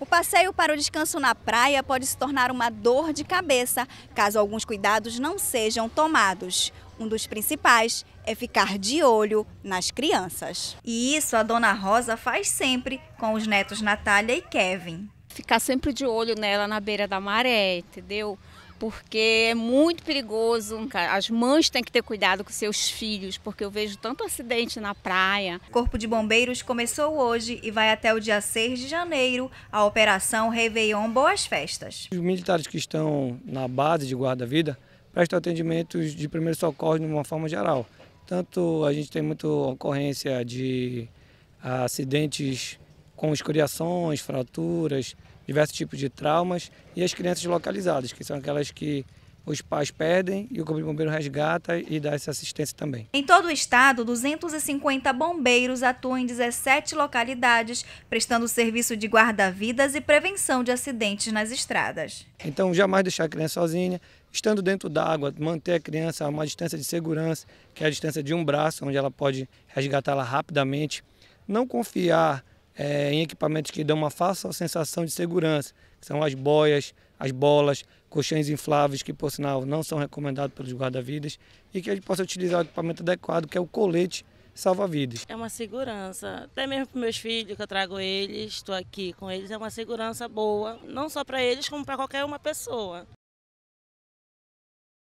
O passeio para o descanso na praia pode se tornar uma dor de cabeça caso alguns cuidados não sejam tomados. Um dos principais é ficar de olho nas crianças. E isso a dona Rosa faz sempre com os netos Natália e Kevin. Ficar sempre de olho nela na beira da maré, entendeu? porque é muito perigoso. As mães têm que ter cuidado com seus filhos, porque eu vejo tanto acidente na praia. O Corpo de Bombeiros começou hoje e vai até o dia 6 de janeiro a Operação Réveillon Boas Festas. Os militares que estão na base de guarda-vida prestam atendimentos de primeiro socorro de uma forma geral. Tanto a gente tem muita ocorrência de acidentes com escoriações, fraturas, diversos tipos de traumas, e as crianças localizadas, que são aquelas que os pais pedem e o Corpo de Bombeiros resgata e dá essa assistência também. Em todo o estado, 250 bombeiros atuam em 17 localidades, prestando serviço de guarda-vidas e prevenção de acidentes nas estradas. Então, jamais deixar a criança sozinha, estando dentro da água, manter a criança a uma distância de segurança, que é a distância de um braço, onde ela pode resgatá-la rapidamente. Não confiar é, em equipamentos que dão uma falsa sensação de segurança, que são as boias, as bolas, colchões infláveis, que por sinal não são recomendados pelos guarda-vidas, e que a gente possa utilizar o equipamento adequado, que é o colete salva-vidas. É uma segurança, até mesmo para meus filhos, que eu trago eles, estou aqui com eles, é uma segurança boa, não só para eles, como para qualquer uma pessoa.